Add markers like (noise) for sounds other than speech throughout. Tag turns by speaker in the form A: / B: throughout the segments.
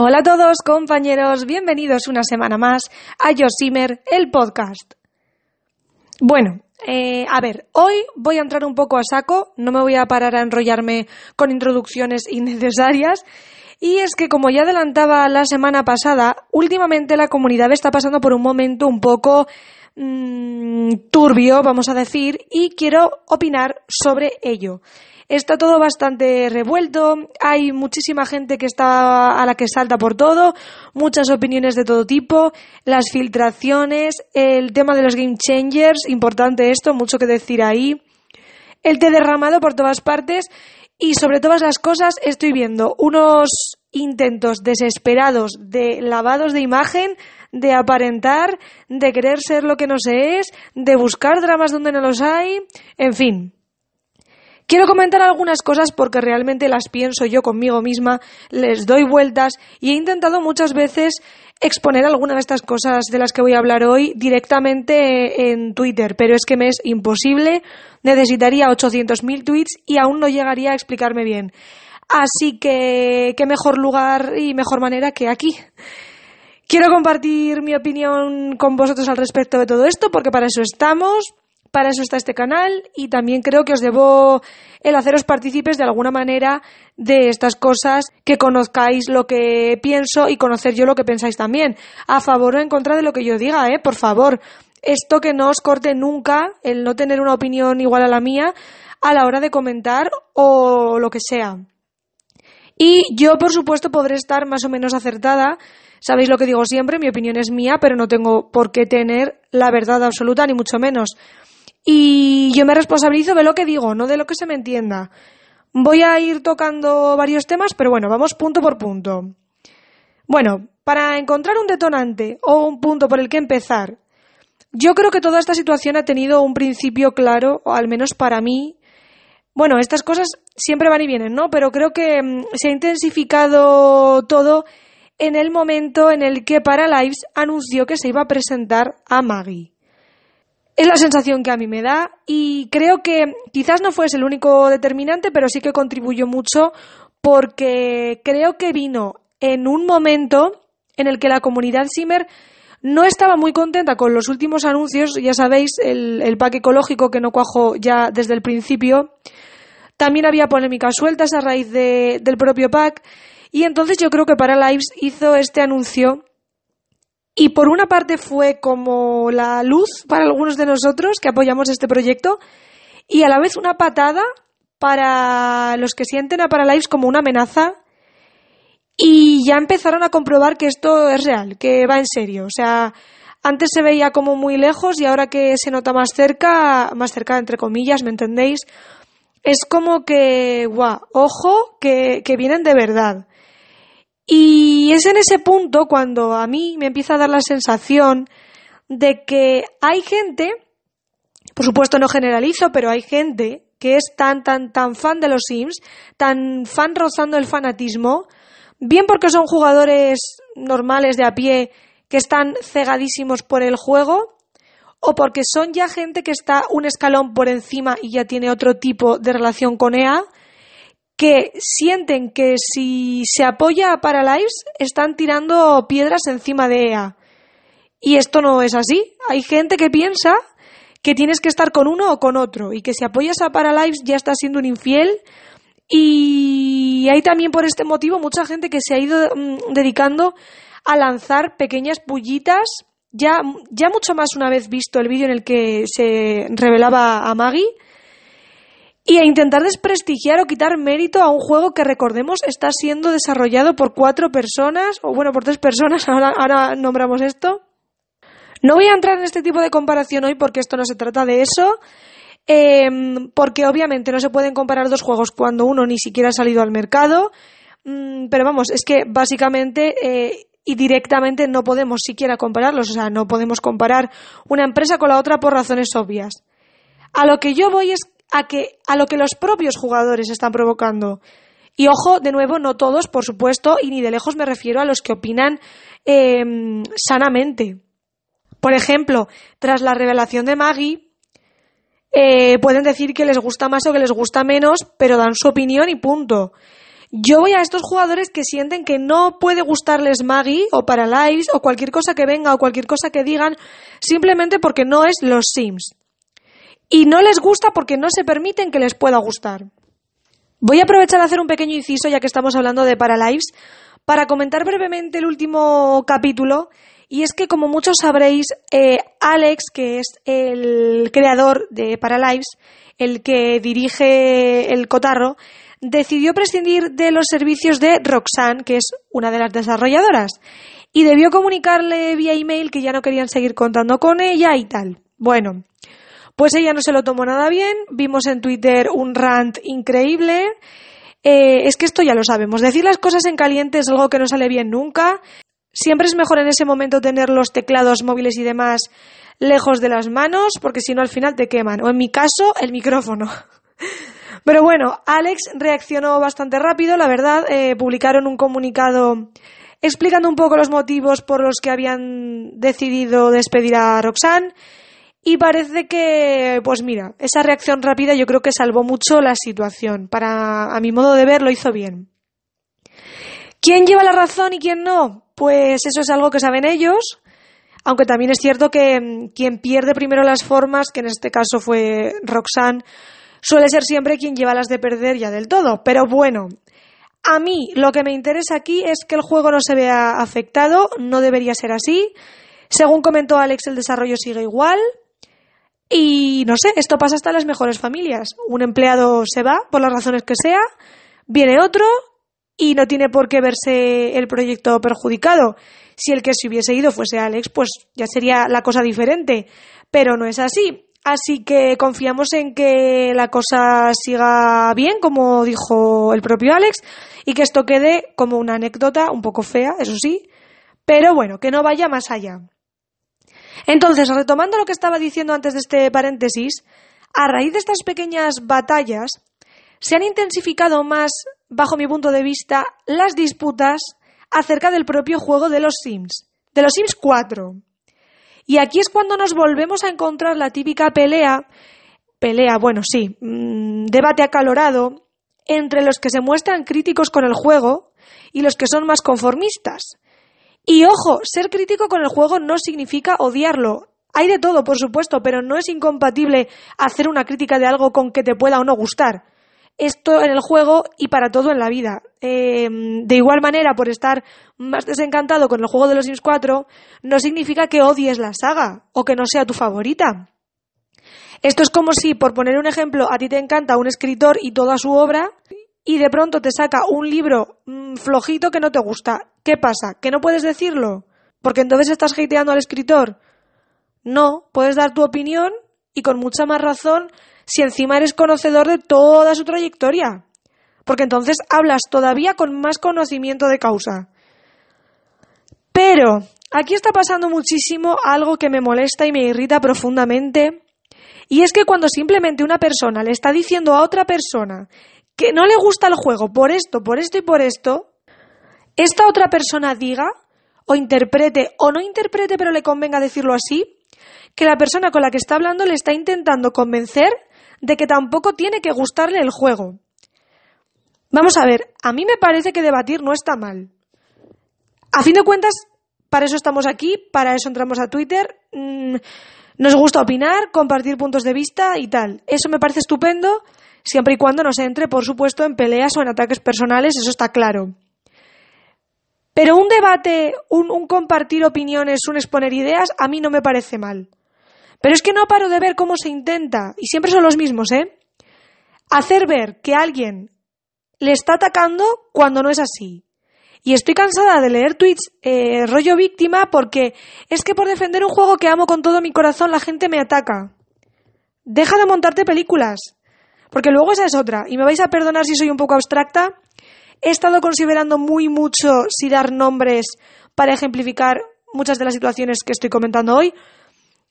A: Hola a todos, compañeros. Bienvenidos una semana más a Simmer, el podcast. Bueno, eh, a ver, hoy voy a entrar un poco a saco, no me voy a parar a enrollarme con introducciones (laughs) innecesarias. Y es que, como ya adelantaba la semana pasada, últimamente la comunidad está pasando por un momento un poco mm, turbio, vamos a decir, y quiero opinar sobre ello. Está todo bastante revuelto, hay muchísima gente que está a la que salta por todo, muchas opiniones de todo tipo, las filtraciones, el tema de los game changers, importante esto, mucho que decir ahí. El té derramado por todas partes y sobre todas las cosas estoy viendo unos intentos desesperados de lavados de imagen, de aparentar, de querer ser lo que no se es, de buscar dramas donde no los hay, en fin. Quiero comentar algunas cosas porque realmente las pienso yo conmigo misma, les doy vueltas y he intentado muchas veces exponer algunas de estas cosas de las que voy a hablar hoy directamente en Twitter, pero es que me es imposible, necesitaría 800.000 tweets y aún no llegaría a explicarme bien. Así que, qué mejor lugar y mejor manera que aquí. Quiero compartir mi opinión con vosotros al respecto de todo esto, porque para eso estamos, para eso está este canal y también creo que os debo el haceros partícipes de alguna manera de estas cosas, que conozcáis lo que pienso y conocer yo lo que pensáis también, a favor o en contra de lo que yo diga, ¿eh? Por favor, esto que no os corte nunca, el no tener una opinión igual a la mía a la hora de comentar o lo que sea. Y yo, por supuesto, podré estar más o menos acertada. Sabéis lo que digo siempre, mi opinión es mía, pero no tengo por qué tener la verdad absoluta, ni mucho menos. Y yo me responsabilizo de lo que digo, no de lo que se me entienda. Voy a ir tocando varios temas, pero bueno, vamos punto por punto. Bueno, para encontrar un detonante o un punto por el que empezar, yo creo que toda esta situación ha tenido un principio claro, o al menos para mí. Bueno, estas cosas siempre van y vienen, ¿no? Pero creo que mm, se ha intensificado todo en el momento en el que Paralives anunció que se iba a presentar a Maggie. Es la sensación que a mí me da y creo que quizás no fuese el único determinante, pero sí que contribuyó mucho porque creo que vino en un momento en el que la comunidad Simmer no estaba muy contenta con los últimos anuncios, ya sabéis, el, el pack ecológico que no cuajo ya desde el principio. También había polémicas sueltas a raíz del propio pack. Y entonces yo creo que para hizo este anuncio y por una parte fue como la luz para algunos de nosotros que apoyamos este proyecto y a la vez una patada para los que sienten a Paralives como una amenaza y ya empezaron a comprobar que esto es real, que va en serio. O sea, antes se veía como muy lejos y ahora que se nota más cerca, más cerca entre comillas, ¿me entendéis? Es como que, guau, ojo, que, que vienen de verdad. Y es en ese punto cuando a mí me empieza a dar la sensación de que hay gente, por supuesto no generalizo, pero hay gente que es tan, tan, tan fan de los Sims, tan fan rozando el fanatismo, bien porque son jugadores normales de a pie que están cegadísimos por el juego, o porque son ya gente que está un escalón por encima y ya tiene otro tipo de relación con EA, que sienten que si se apoya a Paralives están tirando piedras encima de EA. Y esto no es así. Hay gente que piensa que tienes que estar con uno o con otro y que si apoyas a Paralives ya estás siendo un infiel. Y hay también por este motivo mucha gente que se ha ido mm, dedicando a lanzar pequeñas bullitas. Ya, ya mucho más una vez visto el vídeo en el que se revelaba a Maggie y a intentar desprestigiar o quitar mérito a un juego que recordemos está siendo desarrollado por cuatro personas, o bueno, por tres personas, (laughs) ahora, nombramos esto. No voy a entrar en este tipo de comparación hoy porque esto no se trata de eso. Em, porque obviamente no se pueden comparar dos juegos cuando uno ni siquiera ha salido al mercado. Mm, pero vamos, es que básicamente eh, y directamente no podemos siquiera compararlos. O sea, no podemos comparar una empresa con la otra por razones obvias. A lo que yo voy es a, que, a lo que los propios jugadores están provocando. Y ojo, de nuevo, no todos, por supuesto, y ni de lejos me refiero a los que opinan em, sanamente. Por ejemplo, tras la revelación de Maggie, eh, pueden decir que les gusta más o que les gusta menos, pero dan su opinión y punto. Yo voy a estos jugadores que sienten que no puede gustarles Maggie o para o cualquier cosa que venga o cualquier cosa que digan simplemente porque no es los Sims y no les gusta porque no se permiten que les pueda gustar. Voy a aprovechar a hacer un pequeño inciso, ya que estamos hablando de Paralives, para comentar brevemente el último capítulo. Y es que, como muchos sabréis, eh, Alex, que es el creador de Paralives, el que dirige el Cotarro, decidió prescindir de los servicios de Roxanne, que es una de las desarrolladoras, y debió comunicarle vía email que ya no querían seguir contando con ella y tal. Bueno, pues ella no se lo tomó nada bien, vimos en Twitter un rant increíble. Eh, es que esto ya lo sabemos, decir las cosas en caliente es algo que no sale bien nunca. Siempre es mejor en ese momento tener los teclados móviles y demás lejos de las manos, porque si no al final te queman, o en mi caso, el micrófono. (laughs) Pero bueno, Alex reaccionó bastante rápido, la verdad, eh, publicaron un comunicado explicando un poco los motivos por los que habían decidido despedir a Roxanne y parece que, pues mira, esa reacción rápida yo creo que salvó mucho la situación. Para, a mi modo de ver, lo hizo bien. ¿Quién lleva la razón y quién no? Pues eso es algo que saben ellos, aunque también es cierto que mm, quien pierde primero las formas, que en este caso fue Roxanne, suele ser siempre quien lleva las de perder ya del todo. Pero bueno, a mí lo que me interesa aquí es que el juego no se vea afectado, no debería ser así. Según comentó Alex, el desarrollo sigue igual, y no sé, esto pasa hasta en las mejores familias. Un empleado se va, por las razones que sea, viene otro y no tiene por qué verse el proyecto perjudicado. Si el que se hubiese ido fuese Alex, pues ya sería la cosa diferente. Pero no es así. Así que confiamos en que la cosa siga bien, como dijo el propio Alex, y que esto quede como una anécdota un poco fea, eso sí, pero bueno, que no vaya más allá. Entonces, retomando lo que estaba diciendo antes de este paréntesis, a raíz de estas pequeñas batallas, se han intensificado más, bajo mi punto de vista, las disputas acerca del propio juego de los Sims, de los Sims 4. Y aquí es cuando nos volvemos a encontrar la típica pelea, pelea, bueno, sí, mm, debate acalorado, entre los que se muestran críticos con el juego y los que son más conformistas. Y ojo, ser crítico con el juego no significa odiarlo. Hay de todo, por supuesto, pero no es incompatible hacer una crítica de algo con que te pueda o no gustar. Esto en el juego y para todo en la vida. Em, de igual manera, por estar más desencantado con el juego de los Sims 4, no significa que odies la saga o que no sea tu favorita. Esto es como si, por poner un ejemplo, a ti te encanta un escritor y toda su obra, y de pronto te saca un libro mm, flojito que no te gusta. ¿Qué pasa? ¿Que no puedes decirlo? Porque entonces estás hateando al escritor. No, puedes dar tu opinión y con mucha más razón si encima eres conocedor de toda su trayectoria. Porque entonces hablas todavía con más conocimiento de causa. Pero aquí está pasando muchísimo algo que me molesta y me irrita profundamente. Y es que cuando simplemente una persona le está diciendo a otra persona que no le gusta el juego por esto, por esto y por esto, esta otra persona diga o interprete o no interprete, pero le convenga decirlo así, que la persona con la que está hablando le está intentando convencer de que tampoco tiene que gustarle el juego. Vamos a ver, a mí me parece que debatir no está mal. A fin de cuentas, para eso estamos aquí, para eso entramos a Twitter, mm, nos gusta opinar, compartir puntos de vista y tal. Eso me parece estupendo siempre y cuando no se entre, por supuesto, en peleas o en ataques personales, eso está claro. Pero un debate, un, compartir opiniones, un exponer ideas, a mí no me parece mal. Pero es que no paro de ver cómo se intenta, y siempre son los mismos, ¿eh? Hacer ver que alguien le está atacando cuando no es así. Y estoy cansada de leer tweets eh, rollo víctima porque es que por defender un juego que amo con todo mi corazón la gente me ataca. Deja de montarte películas. Porque luego esa es otra, y me vais a perdonar si soy un poco abstracta, he estado considerando muy mucho si dar nombres para ejemplificar muchas de las situaciones que estoy comentando hoy,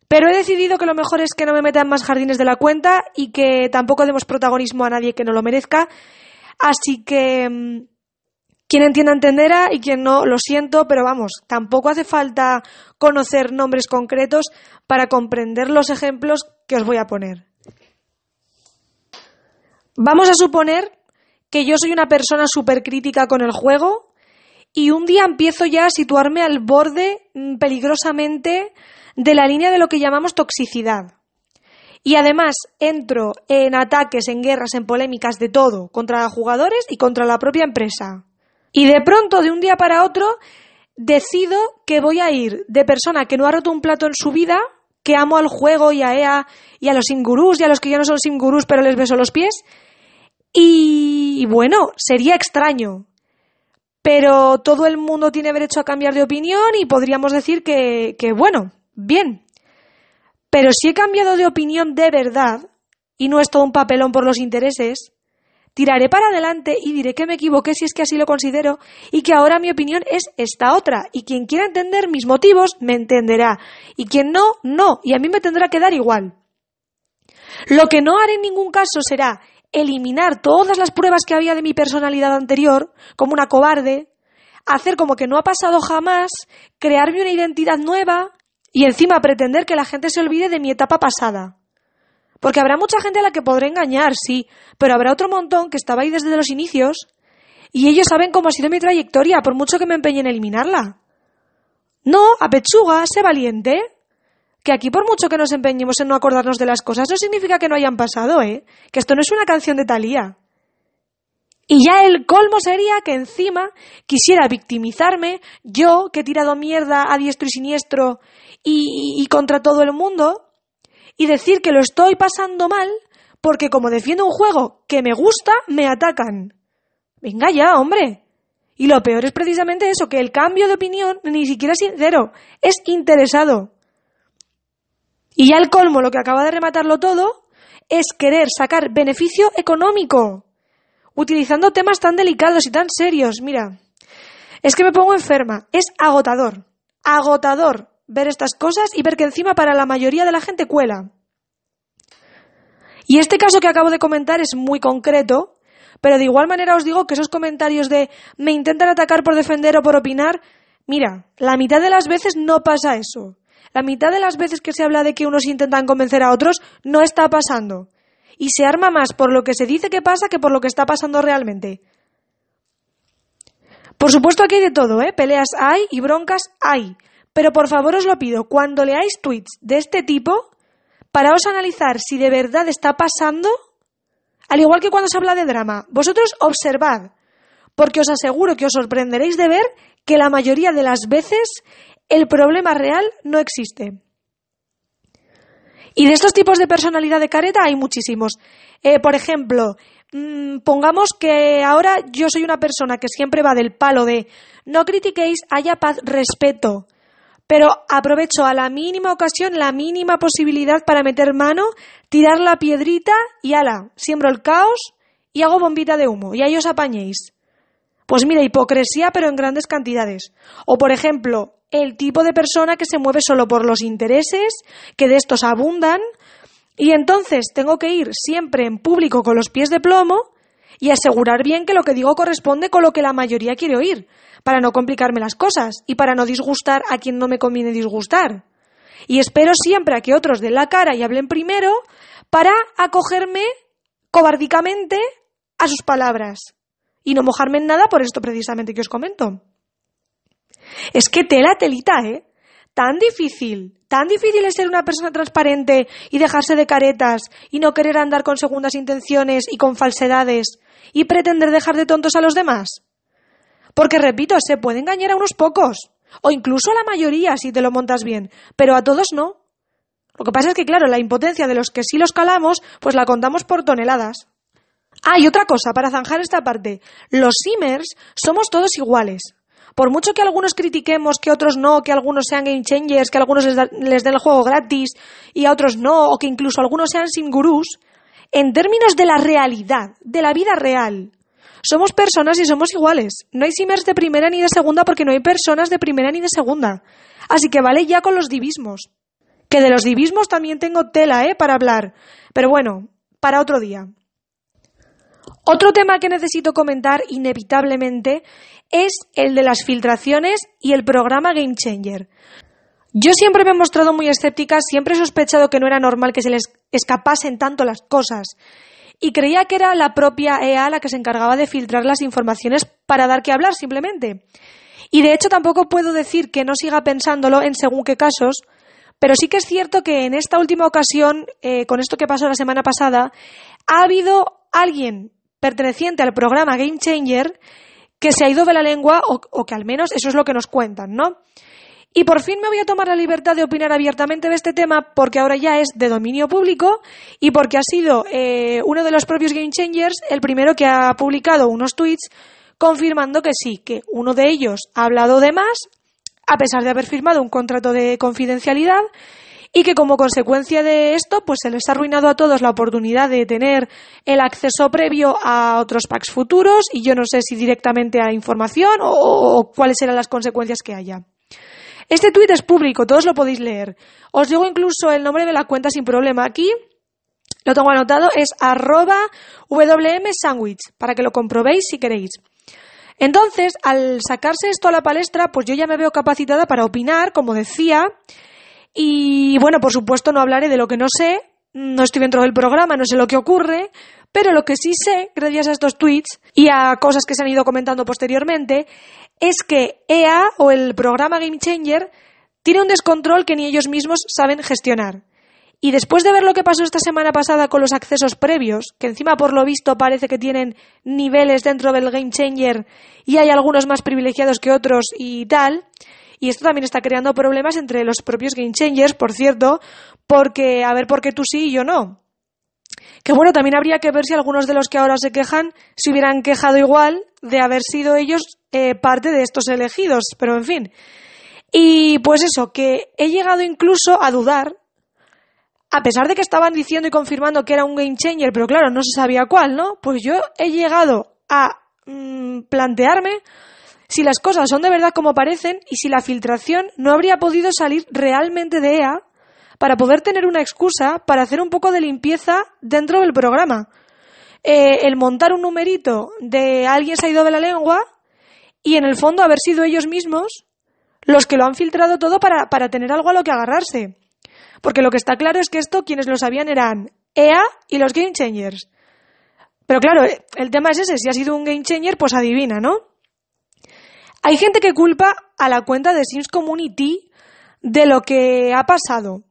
A: pero he decidido que lo mejor es que no me metan más jardines de la cuenta y que tampoco demos protagonismo a nadie que no lo merezca. Así que mm, quien entienda entenderá y quien no, lo siento, pero vamos, tampoco hace falta conocer nombres concretos para comprender los ejemplos que os voy a poner. Vamos a suponer que yo soy una persona súper crítica con el juego y un día empiezo ya a situarme al borde mm, peligrosamente de la línea de lo que llamamos toxicidad. Y además entro en ataques, en guerras, en polémicas, de todo, contra jugadores y contra la propia empresa. Y de pronto, de un día para otro, decido que voy a ir de persona que no ha roto un plato en su vida, que amo al juego y a EA y a los singurús y a los que ya no son singurús pero les beso los pies, y bueno, sería extraño. Pero todo el mundo tiene derecho a cambiar de opinión y podríamos decir que, bueno, bien. Pero si he cambiado de opinión de verdad, y no es todo un papelón por los intereses, tiraré para adelante y diré que me equivoqué si es que así lo considero y que ahora mi opinión es esta otra y quien quiera entender mis motivos me entenderá y quien no, no y a mí me tendrá que dar igual. Lo que no haré en ningún caso será eliminar todas las pruebas que había de mi personalidad anterior, como una cobarde, hacer como que no ha pasado jamás, crearme una identidad nueva y encima pretender que la gente se olvide de mi etapa pasada. Porque habrá mucha gente a la que podré engañar, sí, pero habrá otro montón que estaba ahí desde los inicios y ellos saben cómo ha sido mi trayectoria, por mucho que me empeñe en eliminarla. No, apechuga, sé valiente, que aquí por mucho que nos empeñemos en no acordarnos de las cosas, no significa que no hayan pasado, ¿eh? Que esto no es una canción de talía. Y ya el colmo sería que encima quisiera victimizarme yo, que he tirado mierda a diestro y siniestro y, y contra todo el mundo, y decir que lo estoy pasando mal porque como defiendo un juego que me gusta, me atacan. Venga ya, hombre. Y lo peor es precisamente eso, que el cambio de opinión ni siquiera es sincero, es interesado. Y ya el colmo, lo que acaba de rematarlo todo, es querer sacar beneficio económico, utilizando temas tan delicados y tan serios. Mira, es que me pongo enferma, es agotador, agotador ver estas cosas y ver que encima para la mayoría de la gente cuela. Y este caso que acabo de comentar es muy concreto, pero de igual manera os digo que esos comentarios de me intentan atacar por defender o por opinar, mira, la mitad de las veces no pasa eso. La mitad de las veces que se habla de que unos intentan convencer a otros, no está pasando. Y se arma más por lo que se dice que pasa que por lo que está pasando realmente. Por supuesto aquí hay de todo, ¿eh? Peleas hay y broncas hay. Pero por favor os lo pido, cuando leáis tweets de este tipo, paraos a analizar si de verdad está pasando, al igual que cuando se habla de drama. Vosotros observad, porque os aseguro que os sorprenderéis de ver que la mayoría de las veces el problema real no existe. Y de estos tipos de personalidad de careta hay muchísimos. Eh, por ejemplo, mm, pongamos que ahora yo soy una persona que siempre va del palo de no critiquéis, haya paz, respeto. Pero aprovecho a la mínima ocasión, la mínima posibilidad para meter mano, tirar la piedrita y ala, siembro el caos y hago bombita de humo. Y ahí os apañéis. Pues mira, hipocresía pero en grandes cantidades. O por ejemplo, el tipo de persona que se mueve solo por los intereses, que de estos abundan, y entonces tengo que ir siempre en público con los pies de plomo y asegurar bien que lo que digo corresponde con lo que la mayoría quiere oír, para no complicarme las cosas y para no disgustar a quien no me conviene disgustar. Y espero siempre a que otros den la cara y hablen primero para acogerme cobardicamente a sus palabras y no mojarme en nada por esto precisamente que os comento. Es que tela, telita, ¿eh? Tan difícil, tan difícil es ser una persona transparente y dejarse de caretas y no querer andar con segundas intenciones y con falsedades y pretender dejar de tontos a los demás. Porque, repito, se puede engañar a unos pocos, o incluso a la mayoría si te lo montas bien, pero a todos no. Lo que pasa es que, claro, la impotencia de los que sí los calamos, pues la contamos por toneladas. Ah, y otra cosa, para zanjar esta parte, los simmers somos todos iguales por mucho que algunos critiquemos, que otros no, que algunos sean game changers, que algunos les, den el juego gratis y a otros no, o que incluso algunos sean sin gurús, en términos de la realidad, de la vida real, somos personas y somos iguales. No hay simers de primera ni de segunda porque no hay personas de primera ni de segunda. Así que vale ya con los divismos. Que de los divismos también tengo tela, ¿eh? Para hablar. Pero bueno, para otro día. Otro tema que necesito comentar inevitablemente es el de las filtraciones y el programa Game Changer. Yo siempre me he mostrado muy escéptica, siempre he sospechado que no era normal que se les escapasen tanto las cosas y creía que era la propia EA la que se encargaba de filtrar las informaciones para dar que hablar simplemente. Y de hecho tampoco puedo decir que no siga pensándolo en según qué casos, pero sí que es cierto que en esta última ocasión, eh, con esto que pasó la semana pasada, ha habido alguien perteneciente al programa Game Changer que se ha ido de la lengua o, que al menos eso es lo que nos cuentan, ¿no? Y por fin me voy a tomar la libertad de opinar abiertamente de este tema porque ahora ya es de dominio público y porque ha sido eh, uno de los propios Game Changers el primero que ha publicado unos tweets confirmando que sí, que uno de ellos ha hablado de más, a pesar de haber firmado un contrato de confidencialidad y que como consecuencia de esto, pues se les ha arruinado a todos la oportunidad de tener el acceso previo a otros packs futuros y yo no sé si directamente a información o, cuáles serán las consecuencias que haya. Este tuit es público, todos lo podéis leer. Os digo incluso el nombre de la cuenta sin problema aquí. Lo tengo anotado, es arroba WM Sandwich, para que lo comprobéis si queréis. Entonces, al sacarse esto a la palestra, pues yo ya me veo capacitada para opinar, como decía, y bueno, por supuesto no hablaré de lo que no sé, no estoy dentro del programa, no sé lo que ocurre, pero lo que sí sé, gracias a estos tweets y a cosas que se han ido comentando posteriormente, es que EA o el programa Game Changer tiene un descontrol que ni ellos mismos saben gestionar. Y después de ver lo que pasó esta semana pasada con los accesos previos, que encima por lo visto parece que tienen niveles dentro del Game Changer y hay algunos más privilegiados que otros y tal, y esto también está creando problemas entre los propios game changers, por cierto, porque a ver por qué tú sí y yo no. Que bueno, también habría que ver si algunos de los que ahora se quejan se hubieran quejado igual de haber sido ellos eh, parte de estos elegidos, pero en fin. Y pues eso, que he llegado incluso a dudar, a pesar de que estaban diciendo y confirmando que era un game changer, pero claro, no se sabía cuál, ¿no? Pues yo he llegado a mm, plantearme si las cosas son de verdad como parecen y si la filtración no habría podido salir realmente de EA para poder tener una excusa para hacer un poco de limpieza dentro del programa. Eh, el montar un numerito de alguien se ha ido de la lengua y en el fondo haber sido ellos mismos los que lo han filtrado todo para, para tener algo a lo que agarrarse. Porque lo que está claro es que esto quienes lo sabían eran EA y los Game Changers. Pero claro, el tema es ese, si ha sido un Game Changer, pues adivina, ¿no? Hay gente que culpa a la cuenta de Sims Community de lo que ha pasado.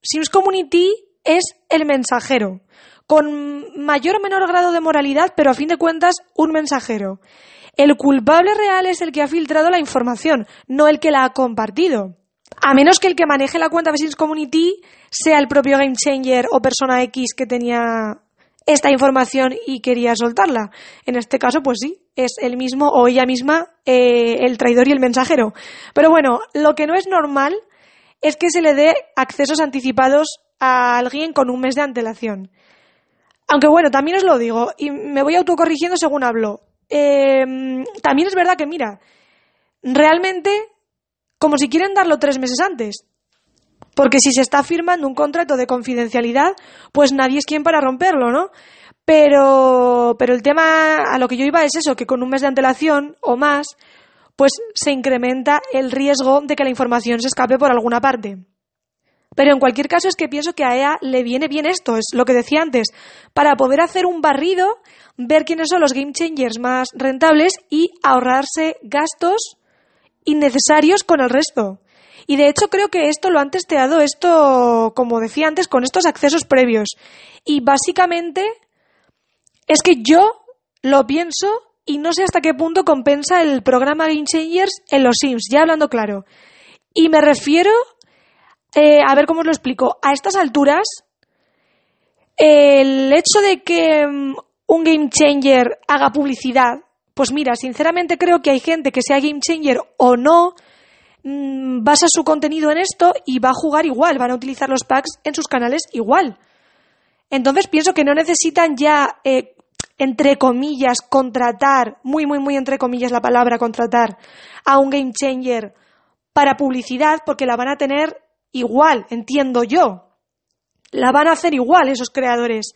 A: Sims Community es el mensajero, con mayor o menor grado de moralidad, pero a fin de cuentas un mensajero. El culpable real es el que ha filtrado la información, no el que la ha compartido. A menos que el que maneje la cuenta de Sims Community sea el propio Game Changer o persona X que tenía esta información y quería soltarla. En este caso, pues sí, es el mismo o ella misma eh, el traidor y el mensajero. Pero bueno, lo que no es normal es que se le dé accesos anticipados a alguien con un mes de antelación. Aunque bueno, también os lo digo, y me voy autocorrigiendo según hablo. Em, también es verdad que, mira, realmente, como si quieren darlo tres meses antes, porque si se está firmando un contrato de confidencialidad, pues nadie es quien para romperlo, ¿no? Pero, el tema a lo que yo iba es eso, que con un mes de antelación o más, pues se incrementa el riesgo de que la información se escape por alguna parte. Pero en cualquier caso es que pienso que a EA le viene bien esto, es lo que decía antes, para poder hacer un barrido, ver quiénes son los game changers más rentables y ahorrarse gastos innecesarios con el resto. Y de hecho creo que esto lo han testeado, esto, como decía antes, con estos accesos previos. Y básicamente es que yo lo pienso y no sé hasta qué punto compensa el programa Game Changers en los Sims, ya hablando claro. Y me refiero, eh, a ver cómo os lo explico, a estas alturas, el hecho de que mm, un Game Changer haga publicidad, pues mira, sinceramente creo que hay gente que sea Game Changer o no, Mm, basa su contenido en esto y va a jugar igual, van a utilizar los packs en sus canales igual. Entonces pienso que no necesitan ya, eh, entre comillas, contratar, muy, muy, muy entre comillas la palabra contratar, a un game changer para publicidad porque la van a tener igual, entiendo yo. La van a hacer igual esos creadores.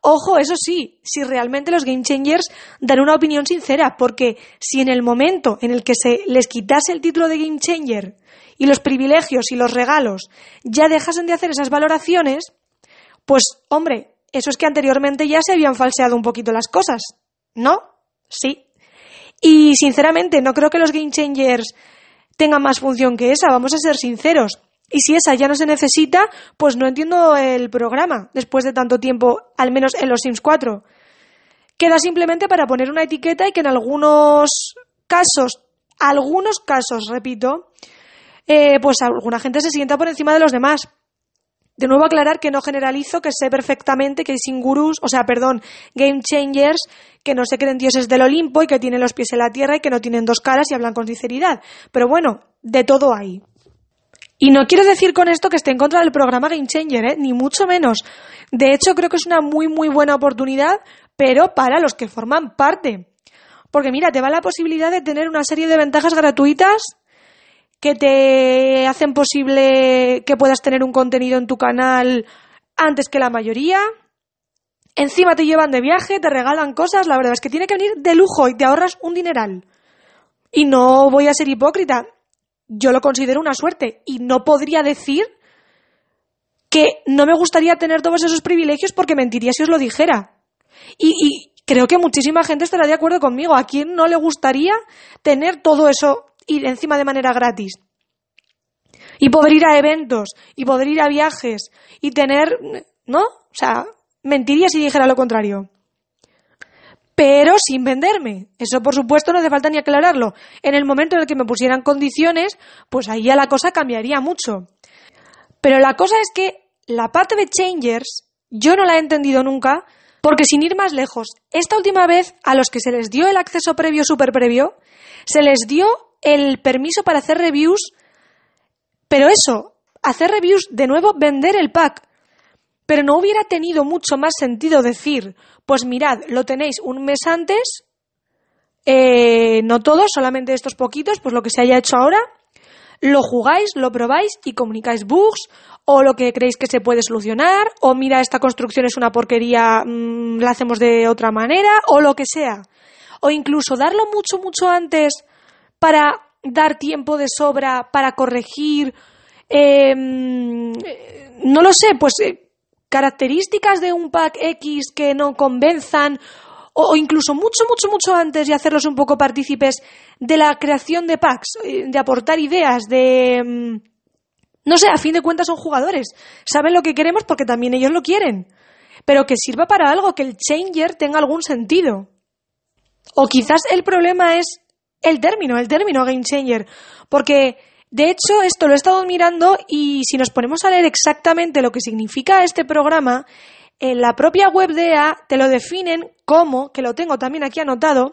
A: Ojo, eso sí, si realmente los Game Changers dan una opinión sincera, porque si en el momento en el que se les quitase el título de Game Changer y los privilegios y los regalos ya dejasen de hacer esas valoraciones, pues hombre, eso es que anteriormente ya se habían falseado un poquito las cosas, ¿no? Sí. Y sinceramente, no creo que los Game Changers tengan más función que esa, vamos a ser sinceros. Y si esa ya no se necesita, pues no entiendo el programa después de tanto tiempo, al menos en los Sims 4. Queda simplemente para poner una etiqueta y que en algunos casos, algunos casos, repito, eh, pues alguna gente se sienta por encima de los demás. De nuevo aclarar que no generalizo, que sé perfectamente que hay gurús, o sea, perdón, game changers, que no se creen dioses del Olimpo y que tienen los pies en la tierra y que no tienen dos caras y hablan con sinceridad. Pero bueno, de todo hay. Y no quiero decir con esto que esté en contra del programa Game Changer, ¿eh? ni mucho menos. De hecho, creo que es una muy, muy buena oportunidad, pero para los que forman parte. Porque mira, te va la posibilidad de tener una serie de ventajas gratuitas que te hacen posible que puedas tener un contenido en tu canal antes que la mayoría. Encima te llevan de viaje, te regalan cosas, la verdad es que tiene que venir de lujo y te ahorras un dineral. Y no voy a ser hipócrita, yo lo considero una suerte y no podría decir que no me gustaría tener todos esos privilegios porque mentiría si os lo dijera. Y, creo que muchísima gente estará de acuerdo conmigo. ¿A quién no le gustaría tener todo eso y encima de manera gratis? Y poder ir a eventos, y poder ir a viajes, y tener, ¿no? O sea, mentiría si dijera lo contrario pero sin venderme. Eso, por supuesto, no hace falta ni aclararlo. En el momento en el que me pusieran condiciones, pues ahí ya la cosa cambiaría mucho. Pero la cosa es que la parte de Changers yo no la he entendido nunca, porque sin ir más lejos, esta última vez a los que se les dio el acceso previo, super previo, se les dio el permiso para hacer reviews, pero eso, hacer reviews, de nuevo, vender el pack. Pero no hubiera tenido mucho más sentido decir, pues mirad, lo tenéis un mes antes, eh, no todos, solamente estos poquitos, pues lo que se haya hecho ahora, lo jugáis, lo probáis y comunicáis bugs o lo que creéis que se puede solucionar o mira, esta construcción es una porquería, mm, la hacemos de otra manera o lo que sea. O incluso darlo mucho, mucho antes para dar tiempo de sobra, para corregir. Eh, mm, eh, no lo sé, pues características de un pack X que no convenzan o, incluso mucho, mucho, mucho antes y hacerlos un poco partícipes de la creación de packs, eh, de aportar ideas, de... Mm, no sé, a fin de cuentas son jugadores. Saben lo que queremos porque también ellos lo quieren. Pero que sirva para algo, que el changer tenga algún sentido. O quizás el problema es el término, el término game changer. Porque de hecho, esto lo he estado mirando y si nos ponemos a leer exactamente lo que significa este programa, en la propia web de EA te lo definen como, que lo tengo también aquí anotado,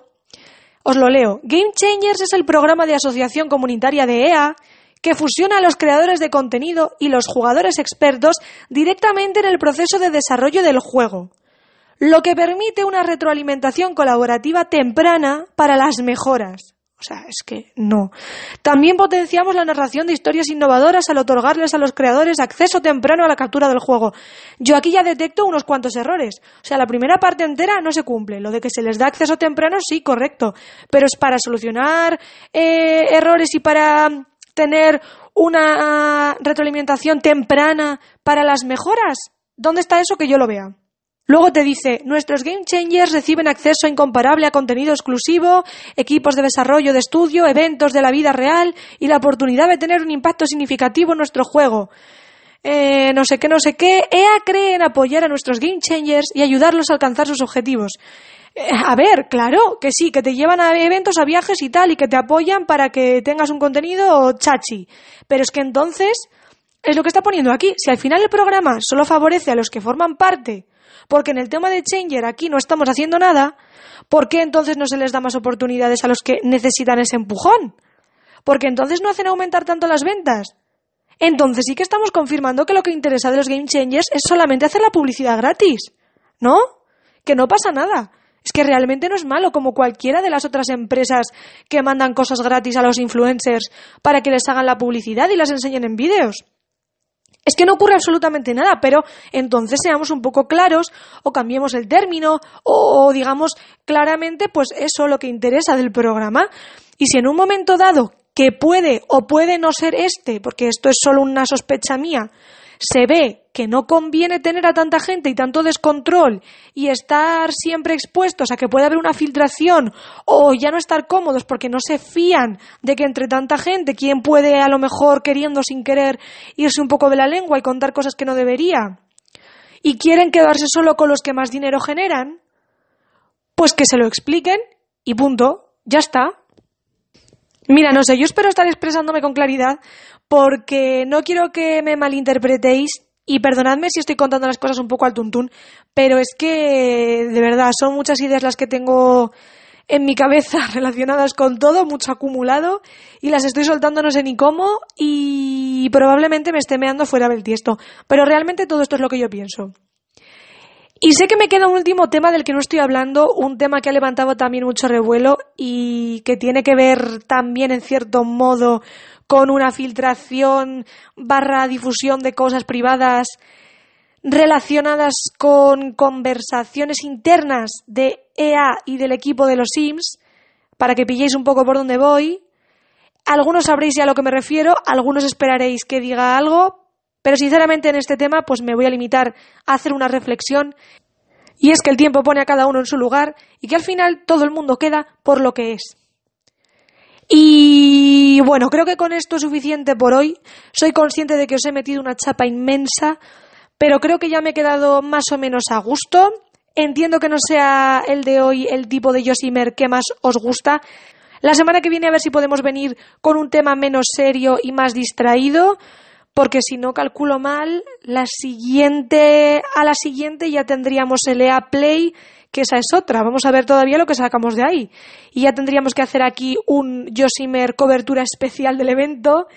A: os lo leo. Game Changers es el programa de asociación comunitaria de EA que fusiona a los creadores de contenido y los jugadores expertos directamente en el proceso de desarrollo del juego, lo que permite una retroalimentación colaborativa temprana para las mejoras. O sea, es que no. También potenciamos la narración de historias innovadoras al otorgarles a los creadores acceso temprano a la captura del juego. Yo aquí ya detecto unos cuantos errores. O sea, la primera parte entera no se cumple. Lo de que se les da acceso temprano, sí, correcto. Pero es para solucionar eh, errores y para tener una retroalimentación temprana para las mejoras. ¿Dónde está eso que yo lo vea? Luego te dice, nuestros Game Changers reciben acceso incomparable a contenido exclusivo, equipos de desarrollo de estudio, eventos de la vida real y la oportunidad de tener un impacto significativo en nuestro juego. Eh, no sé qué, no sé qué. EA cree en apoyar a nuestros Game Changers y ayudarlos a alcanzar sus objetivos. Eh, a ver, claro, que sí, que te llevan a eventos, a viajes y tal, y que te apoyan para que tengas un contenido chachi. Pero es que entonces, es lo que está poniendo aquí. Si al final el programa solo favorece a los que forman parte porque en el tema de Changer aquí no estamos haciendo nada, ¿por qué entonces no se les da más oportunidades a los que necesitan ese empujón? Porque entonces no hacen aumentar tanto las ventas. Entonces sí que estamos confirmando que lo que interesa de los Game Changers es solamente hacer la publicidad gratis, ¿no? Que no pasa nada. Es que realmente no es malo como cualquiera de las otras empresas que mandan cosas gratis a los influencers para que les hagan la publicidad y las enseñen en vídeos es que no ocurre absolutamente nada, pero entonces seamos un poco claros o cambiemos el término o, digamos claramente pues eso lo que interesa del programa. Y si en un momento dado que puede o puede no ser este, porque esto es solo una sospecha mía, se ve que no conviene tener a tanta gente y tanto descontrol y estar siempre expuestos a que pueda haber una filtración o ya no estar cómodos porque no se fían de que entre tanta gente, quien puede a lo mejor queriendo sin querer irse un poco de la lengua y contar cosas que no debería? y quieren quedarse solo con los que más dinero generan, pues que se lo expliquen y punto, ya está. Mira, no sé, yo espero estar expresándome con claridad porque no quiero que me malinterpretéis y perdonadme si estoy contando las cosas un poco al tuntún, pero es que de verdad son muchas ideas las que tengo en mi cabeza (laughs) relacionadas con todo, mucho acumulado, y las estoy soltando no sé ni cómo y probablemente me esté meando fuera del tiesto. Pero realmente todo esto es lo que yo pienso. Y sé que me queda un último tema del que no estoy hablando, un tema que ha levantado también mucho revuelo y que tiene que ver también en cierto modo con una filtración barra difusión de cosas privadas relacionadas con conversaciones internas de EA y del equipo de los Sims, para que pilléis un poco por dónde voy. Algunos sabréis ya a lo que me refiero, algunos esperaréis que diga algo, pero sinceramente en este tema pues me voy a limitar a hacer una reflexión y es que el tiempo pone a cada uno en su lugar y que al final todo el mundo queda por lo que es. Y bueno, creo que con esto es suficiente por hoy. Soy consciente de que os he metido una chapa inmensa, pero creo que ya me he quedado más o menos a gusto. Entiendo que no sea el de hoy el tipo de Yosimer que más os gusta. La semana que viene a ver si podemos venir con un tema menos serio y más distraído porque si no calculo mal, la siguiente, a la siguiente ya tendríamos el EA Play, que esa es otra. Vamos a ver todavía lo que sacamos de ahí. Y ya tendríamos que hacer aquí un YoSimmer cobertura especial del evento.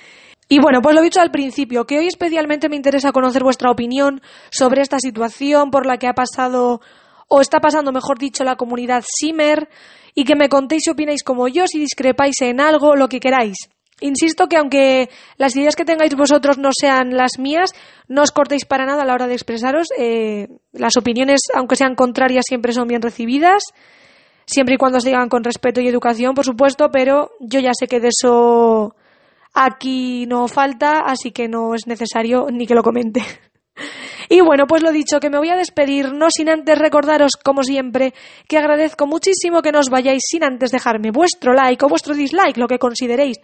A: Y bueno, pues lo he dicho al principio, que hoy especialmente me interesa conocer vuestra opinión sobre esta situación por la que ha pasado o está pasando, mejor dicho, la comunidad Simmer y que me contéis si opináis como yo, si discrepáis en algo, lo que queráis. Insisto que aunque las ideas que tengáis vosotros no sean las mías, no os cortéis para nada a la hora de expresaros. Eh, las opiniones, aunque sean contrarias, siempre son bien recibidas, siempre y cuando se digan con respeto y educación, por supuesto, pero yo ya sé que de eso aquí no falta, así que no es necesario ni que lo comente. (laughs) Y bueno, pues lo dicho, que me voy a despedir, no sin antes recordaros, como siempre, que agradezco muchísimo que no os vayáis sin antes dejarme vuestro like o vuestro dislike, lo que consideréis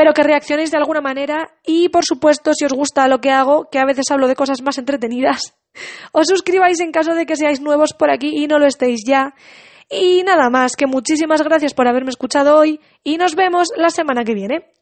A: Espero que reaccionéis de alguna manera y, por supuesto, si os gusta lo que hago, que a veces hablo de cosas más entretenidas, (laughs) os suscribáis en caso de que seáis nuevos por aquí y no lo estéis ya. Y nada más, que muchísimas gracias por haberme escuchado hoy y nos vemos la semana que viene.